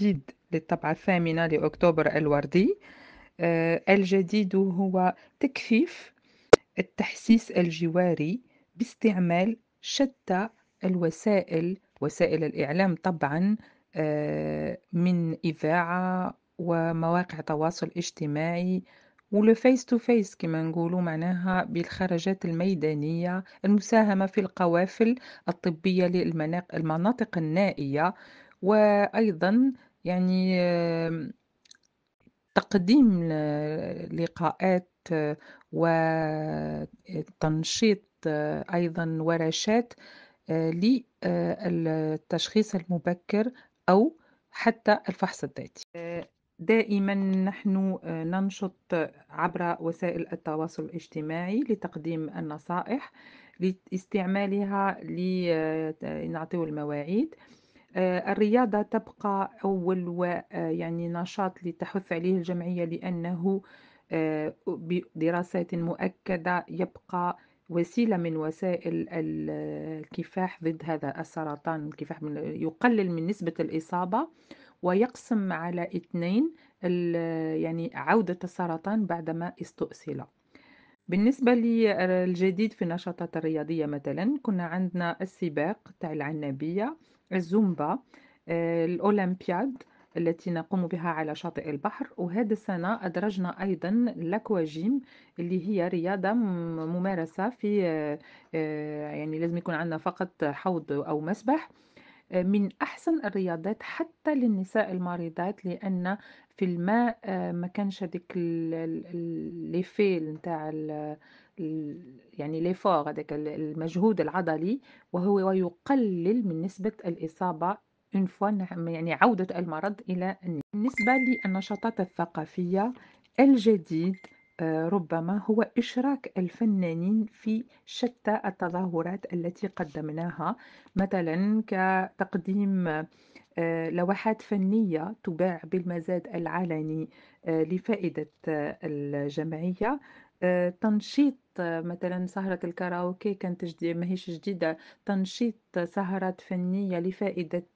الجديد للطبعة الثامنة لأكتوبر الوردي آه، الجديد هو تكفيف التحسيس الجواري باستعمال شتى الوسائل وسائل الإعلام طبعا آه، من إذاعة ومواقع تواصل اجتماعي والفيس تو فيس كما نقولوا معناها بالخرجات الميدانية المساهمة في القوافل الطبية للمناطق النائية وأيضا يعني تقديم لقاءات وتنشيط أيضا ورشات آه، للتشخيص آه، المبكر أو حتى الفحص الذاتي آه، دائما نحن ننشط عبر وسائل التواصل الاجتماعي لتقديم النصائح لاستعمالها لنعطيو المواعيد آه، الرياضة تبقى أول ويعني آه، نشاط لتحث عليه الجمعية لأنه آه، بدراسات مؤكدة يبقى وسيلة من وسائل الكفاح ضد هذا السرطان الكفاح من يقلل من نسبة الإصابة ويقسم على اثنين يعني عودة السرطان بعدما استؤصل بالنسبة للجديد في النشاطات الرياضية مثلا كنا عندنا السباق تاع العنابية الزومبا آه، الأولمبياد التي نقوم بها على شاطئ البحر وهذا السنة أدرجنا أيضا الأكواجيم اللي هي رياضة ممارسة في آه، آه، يعني لازم يكون عندنا فقط حوض أو مسبح من أحسن الرياضات حتى للنساء المريضات لأن في الماء آه، ما كانش هذيك ليفيل نتاع يعني ليفور هذاك المجهود العضلي وهو يقلل من نسبة الإصابة اون فوا يعني عودة المرض إلى بالنسبة للنشاطات الثقافية الجديد ربما هو إشراك الفنانين في شتى التظاهرات التي قدمناها مثلا كتقديم آه، لوحات فنية تباع بالمزاد العلني آه، لفائدة آه، الجمعية تنشيط مثلا سهرة الكاراوكي كانت جديدة ماهيش جديدة تنشيط سهرات فنية لفائدة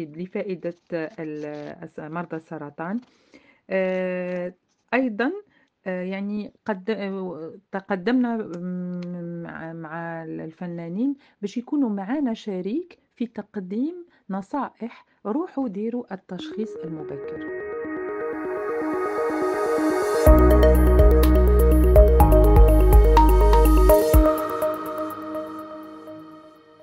لفائدة مرضى السرطان آه، أيضا آه، يعني قد آه، تقدمنا مع الفنانين باش يكونوا معنا شريك في تقديم نصائح روحوا ديروا التشخيص المبكر